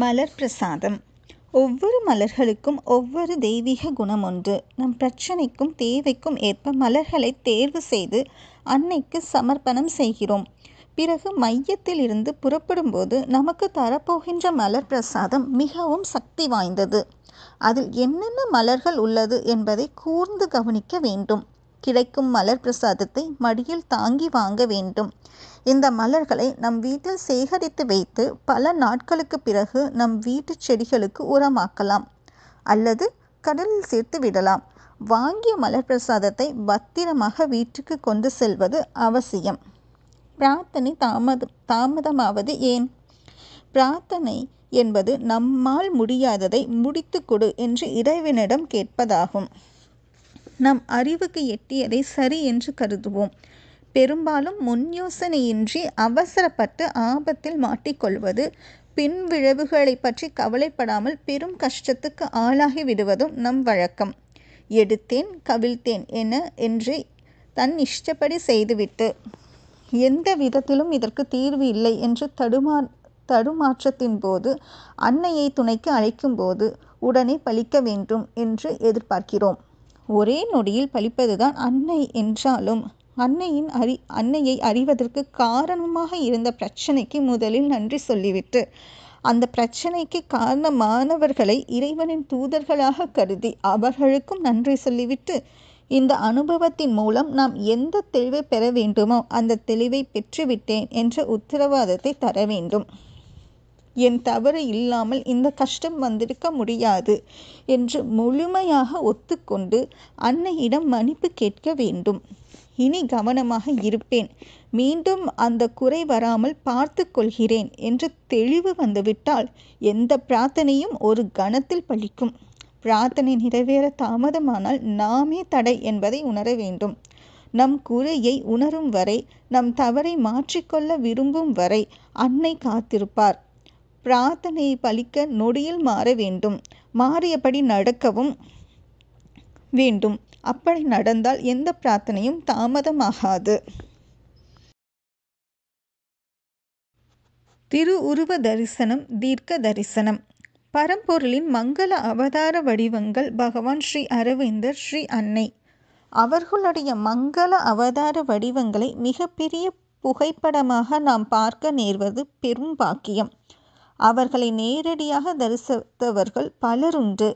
மலர் பிரசாதம் ஒவ்வொரு மலர்களுக்கும் ஒவ்வொரு தெய்வீக குணம் உண்டு நம் பிரச்சனைக்கும் தேவைக்கும் ஏற்ப மலர்களை தேர்வு செய்து அன்னைக்கு சமர்ப்பணம் செய்கிறோம் பிறகு மையத்தில் இருந்து புறப்படும்போது நமக்கு தரப்போகின்ற மலர் பிரசாதம் மிகவும் சக்தி வாய்ந்தது அதில் என்னென்ன மலர்கள் உள்ளது என்பதை கூர்ந்து கவனிக்க வேண்டும் கிடைக்கும் மலர் பிரசாதத்தை மடியில் தாங்கி வாங்க வேண்டும் இந்த மலர்களை நம் வீட்டில் சேகரித்து வைத்து பல நாட்களுக்கு பிறகு நம் வீட்டு செடிகளுக்கு உரமாக்கலாம் அல்லது கடலில் சேர்த்து விடலாம் வாங்கிய மலர் பிரசாதத்தை பத்திரமாக வீட்டுக்கு கொண்டு செல்வது அவசியம் பிரார்த்தனை தாமத தாமதமாவது ஏன் பிரார்த்தனை என்பது நம்மால் முடியாததை முடித்து கொடு என்று இறைவனிடம் கேட்பதாகும் நம் அறிவுக்கு எட்டியதை சரி என்று கருதுவோம் பெரும்பாலும் முன் யோசனையின்றி அவசரப்பட்டு ஆபத்தில் மாட்டிக்கொள்வது பின் விழவுகளை பற்றி கவலைப்படாமல் பெரும் கஷ்டத்துக்கு ஆளாகி விடுவதும் நம் வழக்கம் எடுத்தேன் கவிழ்த்தேன் என என்று தன் இஷ்டப்படி செய்துவிட்டு எந்த விதத்திலும் இதற்கு தீர்வு இல்லை என்று தடுமா தடுமாற்றத்தின் போது அன்னையை துணைக்கு அழைக்கும் போது உடனே பழிக்க வேண்டும் என்று எதிர்பார்க்கிறோம் ஒரே நொடியில் பழிப்பதுதான் அன்னை என்றாலும் அன்னையின் அறி அன்னையை அறிவதற்கு காரணமாக இருந்த பிரச்சனைக்கு முதலில் நன்றி சொல்லிவிட்டு அந்த பிரச்சனைக்கு காரணமானவர்களை இறைவனின் தூதர்களாக கருதி அவர்களுக்கும் நன்றி சொல்லிவிட்டு இந்த அனுபவத்தின் மூலம் நாம் எந்த தெளிவை பெற வேண்டுமோ அந்த தெளிவை பெற்றுவிட்டேன் என்ற உத்தரவாதத்தை தர வேண்டும் என் தவறு இல்லாமல் இந்த கஷ்டம் வந்திருக்க முடியாது என்று முழுமையாக ஒத்துக்கொண்டு அன்னையிடம் மன்னிப்பு கேட்க வேண்டும் இனி கவனமாக இருப்பேன் மீண்டும் அந்த குறை வராமல் பார்த்து கொள்கிறேன் என்று தெளிவு வந்துவிட்டால் எந்த பிரார்த்தனையும் ஒரு கணத்தில் பழிக்கும் பிரார்த்தனை நிறைவேற தாமதமானால் நாமே தடை என்பதை உணர வேண்டும் நம் குறையை உணரும் வரை நம் தவறை மாற்றிக்கொள்ள விரும்பும் வரை அன்னை காத்திருப்பார் பிரார்த்தனையை பலிக்க நொடியில் மாற வேண்டும் மாறியபடி நடக்கவும் வேண்டும் அப்படி நடந்தால் எந்த பிரார்த்தனையும் தாமதமாகாது உருவ தரிசனம் தீர்க்க தரிசனம் பரம்பொருளின் மங்கள அவதார வடிவங்கள் பகவான் ஸ்ரீ அரவிந்தர் ஸ்ரீ அன்னை அவர்களுடைய மங்கள அவதார வடிவங்களை மிகப்பெரிய புகைப்படமாக நாம் பார்க்க நேர்வது பெரும் பாக்கியம் அவர்களை நேரடியாக தரிசித்தவர்கள் பலருண்டு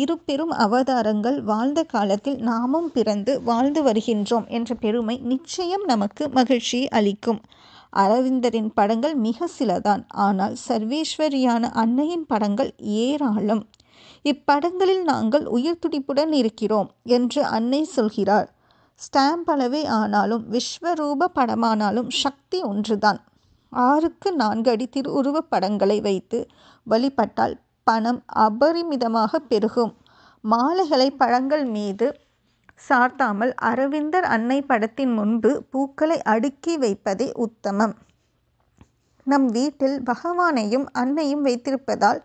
இரு பெரும் அவதாரங்கள் வாழ்ந்த காலத்தில் நாமும் பிறந்து வாழ்ந்து வருகின்றோம் என்ற பெருமை நிச்சயம் நமக்கு மகிழ்ச்சியை அளிக்கும் அரவிந்தரின் படங்கள் மிக சிலதான் ஆனால் சர்வேஸ்வரியான அன்னையின் படங்கள் ஏராளம் இப்படங்களில் நாங்கள் உயிர் துடிப்புடன் இருக்கிறோம் என்று அன்னை சொல்கிறார் ஸ்டாம்ப் அளவே ஆனாலும் விஸ்வரூப படமானாலும் சக்தி ஒன்றுதான் ஆறுக்கு நான்கு அடி திருவுருவப் படங்களை வைத்து வழிபட்டால் பணம் அபரிமிதமாக பெருகும் மாலைகளை பழங்கள் மீது சார்த்தாமல் அரவிந்தர் அன்னை படத்தின் முன்பு பூக்களை அடுக்கி வைப்பதே உத்தமம் நம் வீட்டில் பகவானையும் அன்னையும் வைத்திருப்பதால்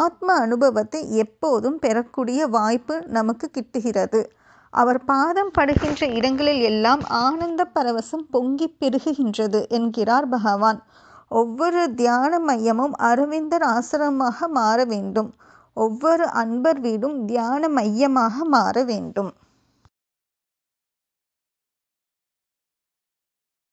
ஆத்ம அனுபவத்தை எப்போதும் பெறக்கூடிய வாய்ப்பு நமக்கு கிட்டுகிறது அவர் பாதம் படுகின்ற இடங்களில் எல்லாம் ஆனந்த பரவசம் பொங்கி பெருகுகின்றது என்கிறார் பகவான் ஒவ்வொரு தியான மையமும் அரவிந்தர் ஆசிரமமாக மாற வேண்டும் ஒவ்வொரு அன்பர் வீடும் தியான மையமாக மாற வேண்டும்